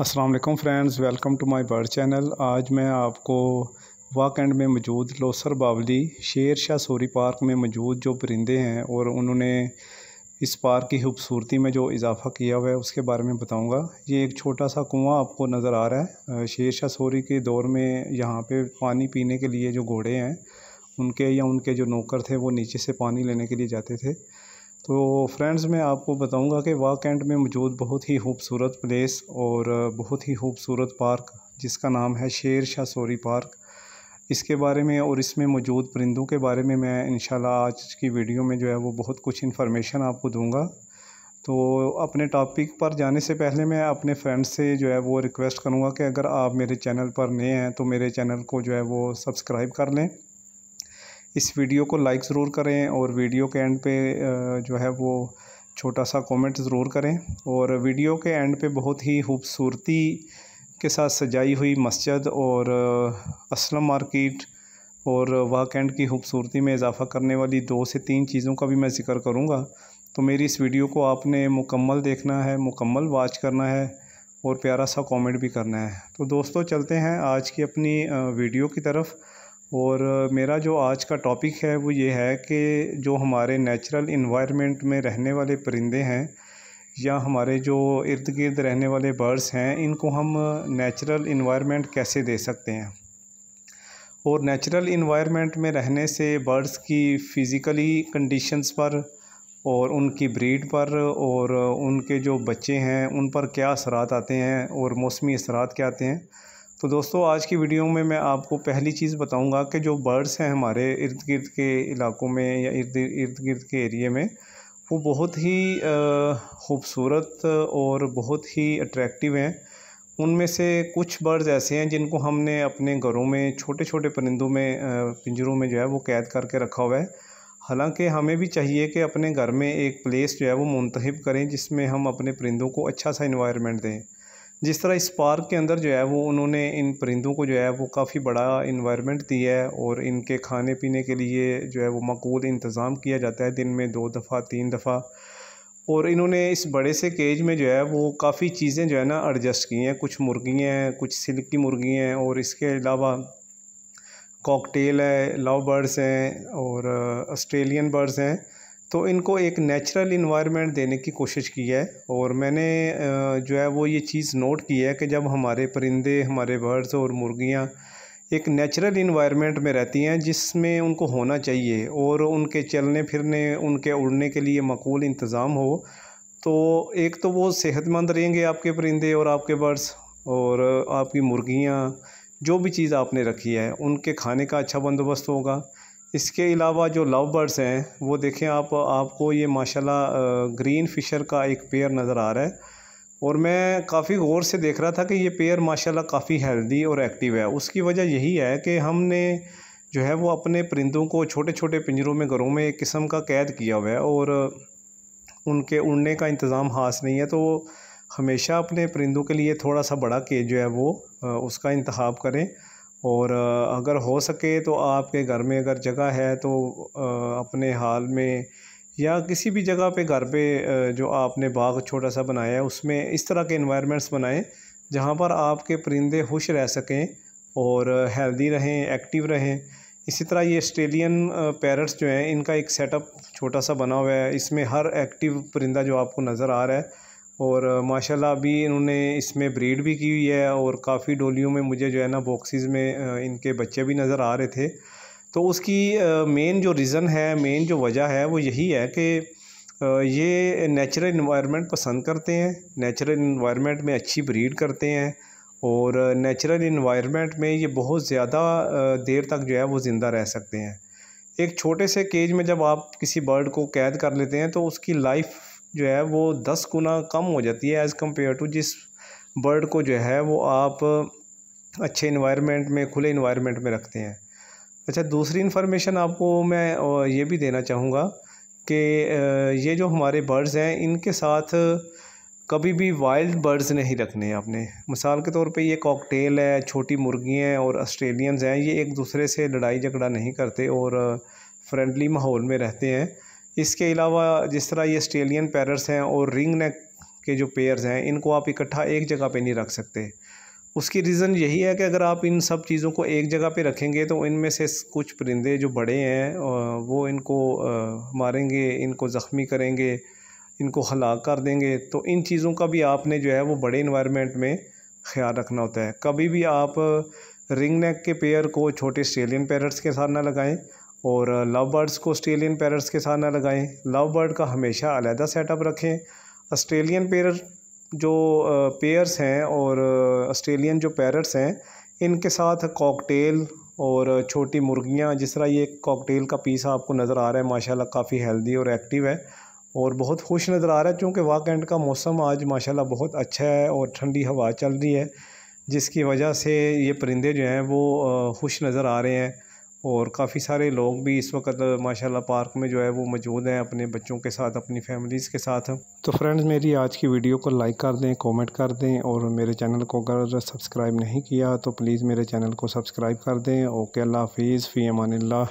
Aslam friends welcome to my bird channel आज मैं आपको एंड में मौजूद लोसर बावली शेर शाह सोरी पार्क में मौजूद जो परिंदे हैं और उन्होंने इस पार्क की खूबसूरती में जो इजाफ़ा किया हुआ है उसके बारे में बताऊंगा ये एक छोटा सा कुआं आपको नज़र आ रहा है शेर शाह सोरी के दौर में यहाँ पे पानी पीने के लिए जो घोड़े हैं उनके या उनके जो नौकर थे वो नीचे से पानी लेने के लिए जाते थे तो फ्रेंड्स मैं आपको बताऊंगा कि वाक एंड में मौजूद बहुत ही खूबसूरत प्लेस और बहुत ही खूबसूरत पार्क जिसका नाम है शेर शाह सोरी पार्क इसके बारे में और इसमें मौजूद परिंदों के बारे में मैं इन आज की वीडियो में जो है वो बहुत कुछ इन्फॉर्मेशन आपको दूँगा तो अपने टॉपिक पर जाने से पहले मैं अपने फ्रेंड से जो है वो रिक्वेस्ट करूँगा कि अगर आप मेरे चैनल पर नए हैं तो मेरे चैनल को जो है वो सब्सक्राइब कर लें इस वीडियो को लाइक ज़रूर करें और वीडियो के एंड पे जो है वो छोटा सा कमेंट ज़रूर करें और वीडियो के एंड पे बहुत ही खूबसूरती के साथ सजाई हुई मस्जिद और असलम मार्केट और वाक एंड की खूबसूरती में इजाफ़ा करने वाली दो से तीन चीज़ों का भी मैं ज़िक्र करूँगा तो मेरी इस वीडियो को आपने मुकम्मल देखना है मुकम्मल वाच करना है और प्यारा सा कमेंट भी करना है तो दोस्तों चलते हैं आज की अपनी वीडियो की तरफ और मेरा जो आज का टॉपिक है वो ये है कि जो हमारे नेचुरल इन्वायरमेंट में रहने वाले परिंदे हैं या हमारे जो इर्द गिर्द रहने वाले बर्ड्स हैं इनको हम नेचुरल इन्वायरमेंट कैसे दे सकते हैं और नेचुरल इन्वायरमेंट में रहने से बर्ड्स की फ़िज़िकली कंडीशंस पर और उनकी ब्रीड पर और उनके जो बच्चे हैं उन पर क्या असरात आते हैं और मौसमी असरात क्या आते हैं तो दोस्तों आज की वीडियो में मैं आपको पहली चीज़ बताऊंगा कि जो बर्ड्स हैं हमारे इर्द गिर्द के इलाकों में या इर्द इर्द गिर्द के एरिए में वो बहुत ही खूबसूरत और बहुत ही अट्रैक्टिव हैं उनमें से कुछ बर्ड्स ऐसे हैं जिनको हमने अपने घरों में छोटे छोटे परिंदों में पिंजरों में जो है वो कैद करके रखा हुआ है हालांकि हमें भी चाहिए कि अपने घर में एक प्लेस जो है वो मुंतब करें जिसमें हम अपने परिंदों को अच्छा सा इन्वायरमेंट दें जिस तरह इस पार्क के अंदर जो है वो उन्होंने इन परिंदों को जो है वो काफ़ी बड़ा इन्वायरमेंट दिया है और इनके खाने पीने के लिए जो है वो मकबूल इंतज़ाम किया जाता है दिन में दो दफ़ा तीन दफ़ा और इन्होंने इस बड़े से केज में जो है वो काफ़ी चीज़ें जो है ना एडजस्ट की हैं कुछ मुर्गियाँ हैं कुछ सिल्क की मुर्गियाँ हैं और इसके अलावा कॉकटेल है लव बर्ड्स हैं और ऑस्ट्रेलियन uh, बर्ड्स हैं तो इनको एक नेचुरल इन्वायरमेंट देने की कोशिश की है और मैंने जो है वो ये चीज़ नोट की है कि जब हमारे परिंदे हमारे बर्ड्स और मुर्गियाँ एक नेचुरल इन्वायरमेंट में रहती हैं जिसमें उनको होना चाहिए और उनके चलने फिरने उनके उड़ने के लिए मकूल इंतज़ाम हो तो एक तो वो सेहतमंद रहेंगे आपके परिंदे और आपके बर्ड्स और आपकी मुर्गियाँ जो भी चीज़ आपने रखी है उनके खाने का अच्छा बंदोबस्त होगा इसके अलावा जो लव बर्ड्स हैं वो देखें आप आपको ये माशाल्लाह ग्रीन फिशर का एक पेयर नज़र आ रहा है और मैं काफ़ी गौर से देख रहा था कि ये पेयर माशाल्लाह काफ़ी हेल्दी और एक्टिव है उसकी वजह यही है कि हमने जो है वो अपने परिंदों को छोटे छोटे पिंजरों में घरों में एक किस्म का कैद किया हुआ है और उनके उड़ने का इंतज़ाम खास नहीं है तो हमेशा अपने परिंदों के लिए थोड़ा सा बड़ा केज जो है वो उसका इंतब करें और अगर हो सके तो आपके घर में अगर जगह है तो अपने हाल में या किसी भी जगह पे घर पे जो आपने बाग छोटा सा बनाया है उसमें इस तरह के इन्वायरमेंट्स बनाएं जहाँ पर आपके परिंदे खुश रह सकें और हेल्दी रहें एक्टिव रहें इसी तरह ये ऑस्ट्रेलियन पैरट्स जो हैं इनका एक सेटअप छोटा सा बना हुआ है इसमें हर एक्टिव परिंदा जो आपको नज़र आ रहा है और माशाल्लाह अभी इन्होंने इसमें ब्रीड भी की हुई है और काफ़ी डोलियों में मुझे जो है ना बॉक्सेस में इनके बच्चे भी नज़र आ रहे थे तो उसकी मेन जो रीज़न है मेन जो वजह है वो यही है कि ये नेचुरल इन्वायरमेंट पसंद करते हैं नेचुरल इन्वायरमेंट में अच्छी ब्रीड करते हैं और नेचुरल इन्वायरमेंट में ये बहुत ज़्यादा देर तक जो है वो ज़िंदा रह सकते हैं एक छोटे से केज में जब आप किसी बर्ड को कैद कर लेते हैं तो उसकी लाइफ जो है वो दस गुना कम हो जाती है एज़ कम्पेयर टू जिस बर्ड को जो है वो आप अच्छे इन्वायरमेंट में खुले इन्वायरमेंट में रखते हैं अच्छा दूसरी इन्फॉर्मेशन आपको मैं ये भी देना चाहूँगा कि ये जो हमारे बर्ड्स हैं इनके साथ कभी भी वाइल्ड बर्ड्स नहीं रखने आपने मिसाल के तौर पे ये कॉकटेल है छोटी मुर्गी हैं और ऑस्ट्रेलियंस हैं ये एक दूसरे से लड़ाई झगड़ा नहीं करते और फ्रेंडली माहौल में रहते हैं इसके अलावा जिस तरह ये स्टेलियन पैरर्स हैं और रिंग नेक के जो पेयर्स हैं इनको आप इकट्ठा एक जगह पे नहीं रख सकते उसकी रीज़न यही है कि अगर आप इन सब चीज़ों को एक जगह पे रखेंगे तो इनमें से कुछ परिंदे जो बड़े हैं वो इनको मारेंगे इनको ज़ख्मी करेंगे इनको हलाक कर देंगे तो इन चीज़ों का भी आपने जो है वो बड़े इन्वायरमेंट में ख्याल रखना होता है कभी भी आप रिंग नेक के पेयर को छोटे स्टेलियन पेरट्स के साथ ना लगाएं और लव बर्ड्स को ऑस्ट्रेलियन पैरट्स के साथ ना लगाएं लव बर्ड का हमेशा अलहदा सेटअप रखें ऑस्ट्रेलियन पेयर जो पेयर्स हैं और ऑस्ट्रेलियन जो पैरट्स हैं इनके साथ कॉकटेल और छोटी मुर्गियाँ जिस तरह ये कॉकटेल का पीस आपको नज़र आ रहा है माशाल्लाह काफ़ी हेल्दी और एक्टिव है और बहुत खुश नज़र आ रहा है क्योंकि वाक एंड का मौसम आज माशाल्लाह बहुत अच्छा है और ठंडी हवा चल रही है जिसकी वजह से ये परिंदे जो हैं वो खुश नज़र आ रहे हैं और काफ़ी सारे लोग भी इस वक्त माशाल्लाह पार्क में जो है वो मौजूद हैं अपने बच्चों के साथ अपनी फैमिलीज़ के साथ तो फ्रेंड्स मेरी आज की वीडियो को लाइक कर दें कमेंट कर दें और मेरे चैनल को अगर सब्सक्राइब नहीं किया तो प्लीज़ मेरे चैनल को सब्सक्राइब कर दें ओके अल्लाह हाफिज़ फ़ी अमान